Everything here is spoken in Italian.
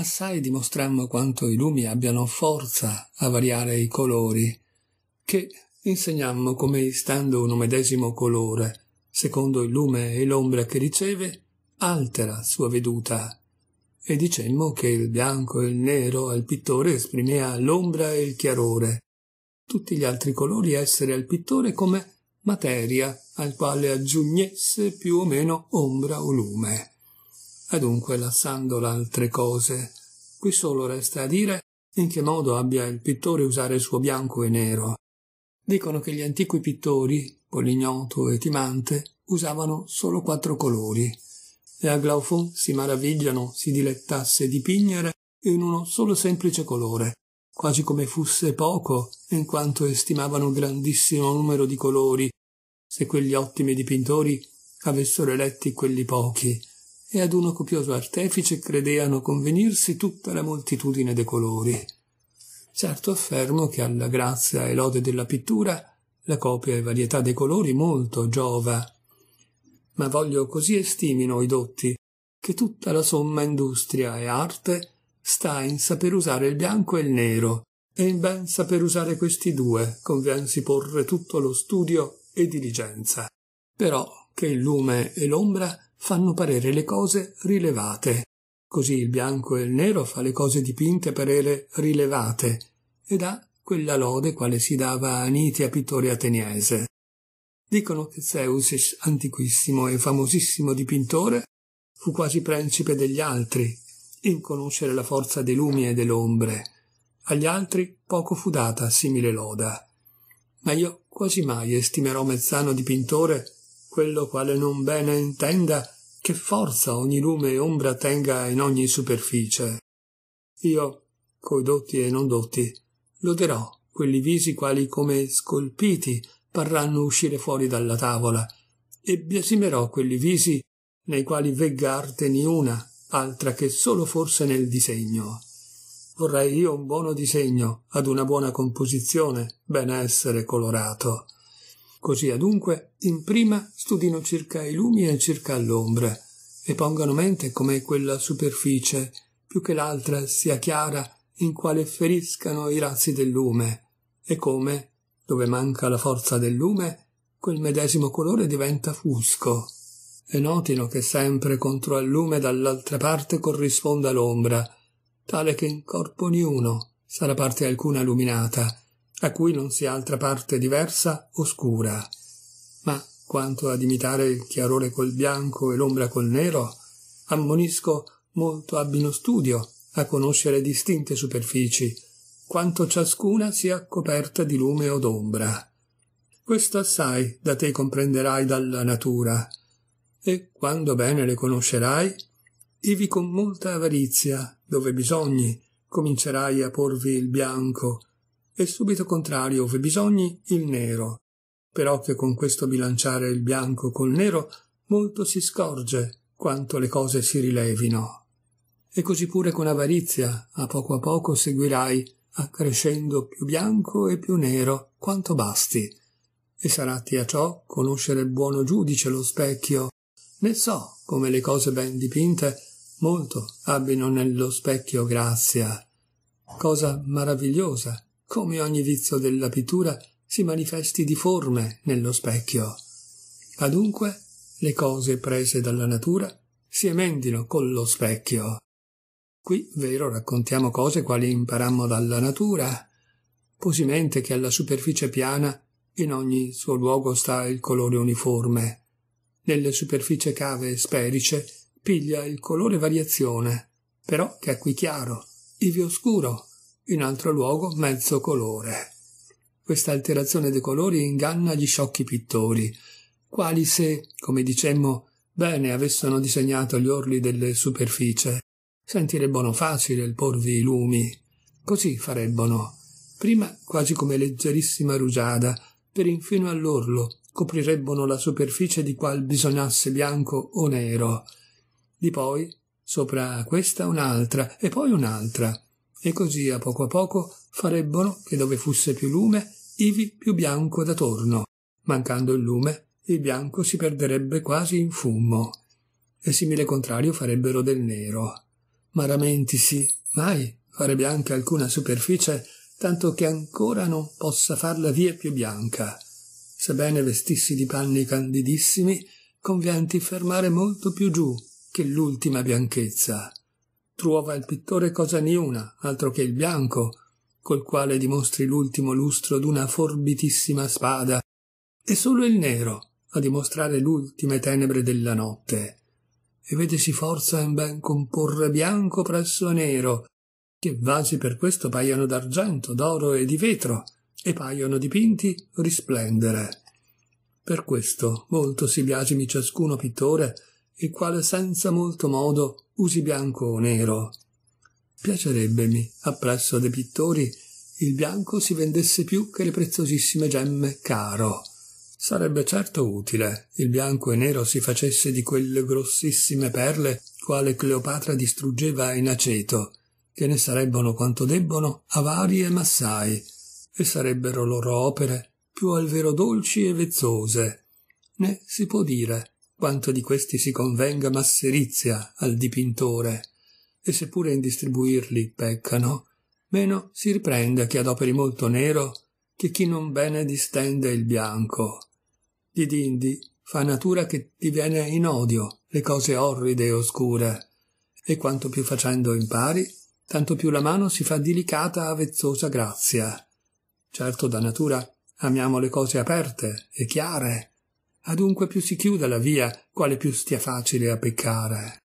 assai dimostrammo quanto i lumi abbiano forza a variare i colori, che insegnammo come istando un medesimo colore, secondo il lume e l'ombra che riceve, altera sua veduta. E dicemmo che il bianco e il nero al pittore esprimea l'ombra e il chiarore, tutti gli altri colori essere al pittore come materia al quale aggiungesse più o meno ombra o lume. Adunque, ah, lasciando le altre cose, qui solo resta a dire in che modo abbia il pittore usare il suo bianco e nero. Dicono che gli antichi pittori, Polignoto e Timante, usavano solo quattro colori, e a Glaufon si maravigliano si dilettasse dipingere in uno solo semplice colore, quasi come fosse poco, in quanto estimavano grandissimo numero di colori, se quegli ottimi dipintori avessero eletti quelli pochi, e ad uno copioso artefice credeano convenirsi tutta la moltitudine de colori. Certo affermo che alla grazia e lode della pittura la copia e varietà dei colori molto giova. Ma voglio così estimino i dotti, che tutta la somma industria e arte sta in saper usare il bianco e il nero, e in ben saper usare questi due convien si porre tutto lo studio e diligenza. Però che il lume e l'ombra fanno parere le cose rilevate. Così il bianco e il nero fa le cose dipinte parere rilevate e dà quella lode quale si dava a Aniti a pittore ateniese. Dicono che Zeusis, antiquissimo e famosissimo dipintore, fu quasi principe degli altri, in conoscere la forza dei lumi e delle ombre. Agli altri poco fu data simile loda. Ma io quasi mai estimerò Mezzano dipintore quello quale non bene intenda, che forza ogni lume e ombra tenga in ogni superficie. Io, coi dotti e non dotti, loderò quelli visi quali come scolpiti parranno uscire fuori dalla tavola, e biasimerò quelli visi nei quali vegga arte niuna, altra che solo forse nel disegno. Vorrei io un buono disegno ad una buona composizione, ben essere colorato. Così adunque, in prima studino circa i lumi e circa l'ombra, e pongano mente come quella superficie, più che l'altra sia chiara, in quale feriscano i razzi del lume, e come, dove manca la forza del lume, quel medesimo colore diventa fusco. E notino che sempre contro al lume dall'altra parte corrisponda l'ombra, tale che in corpo niuno sarà parte alcuna illuminata, a cui non sia altra parte diversa oscura. Ma quanto ad imitare il chiarore col bianco e l'ombra col nero, ammonisco molto abbino studio a conoscere distinte superfici, quanto ciascuna sia coperta di lume o d'ombra. Questo assai da te comprenderai dalla natura, e quando bene le conoscerai, ivi con molta avarizia, dove bisogni, comincerai a porvi il bianco, e subito contrario, ove bisogni, il nero. Però che con questo bilanciare il bianco col nero molto si scorge quanto le cose si rilevino. E così pure con avarizia, a poco a poco seguirai, accrescendo più bianco e più nero quanto basti. E saratti a ciò conoscere buono giudice lo specchio, ne so come le cose ben dipinte molto abbino nello specchio grazia. Cosa maravigliosa come ogni vizio della pittura si manifesti difforme nello specchio. Adunque le cose prese dalla natura si emendino con lo specchio. Qui, vero, raccontiamo cose quali imparammo dalla natura, posimente che alla superficie piana in ogni suo luogo sta il colore uniforme. Nelle superficie cave e sferice piglia il colore variazione, però che è qui chiaro, ivi oscuro, in altro luogo mezzo colore. Questa alterazione dei colori inganna gli sciocchi pittori, quali se, come dicemmo, bene avessero disegnato gli orli delle superficie, sentirebbero facile il porvi i lumi. Così farebbero, prima quasi come leggerissima rugiada, per infino all'orlo coprirebbero la superficie di qual bisognasse bianco o nero. Di poi, sopra questa un'altra, e poi un'altra, e così a poco a poco farebbero che dove fosse più lume ivi più bianco da torno mancando il lume il bianco si perderebbe quasi in fumo e simile contrario farebbero del nero ma ramentisi mai fare bianca alcuna superficie tanto che ancora non possa farla via più bianca sebbene vestissi di panni candidissimi convienti fermare molto più giù che l'ultima bianchezza truova il pittore cosa niuna, altro che il bianco, col quale dimostri l'ultimo lustro d'una forbitissima spada, e solo il nero a dimostrare l'ultime tenebre della notte. E vedesi forza in ben comporre bianco presso nero, che vasi per questo paiono d'argento, d'oro e di vetro, e paiono dipinti risplendere. Per questo molto si biasimi ciascuno pittore il quale senza molto modo usi bianco o nero. Piacerebbemi, appresso dei pittori, il bianco si vendesse più che le preziosissime gemme caro. Sarebbe certo utile il bianco e nero si facesse di quelle grossissime perle quale Cleopatra distruggeva in aceto, che ne sarebbero quanto debbono avari e massai, e sarebbero loro opere più al vero dolci e vezzose. Né si può dire quanto di questi si convenga masserizia al dipintore, e seppure in distribuirli peccano, meno si riprende chi adoperi molto nero che chi non bene distende il bianco. Di dindi fa natura che ti viene in odio le cose orride e oscure, e quanto più facendo impari, tanto più la mano si fa dilicata vezzosa grazia. Certo da natura amiamo le cose aperte e chiare, adunque più si chiuda la via, quale più stia facile a peccare.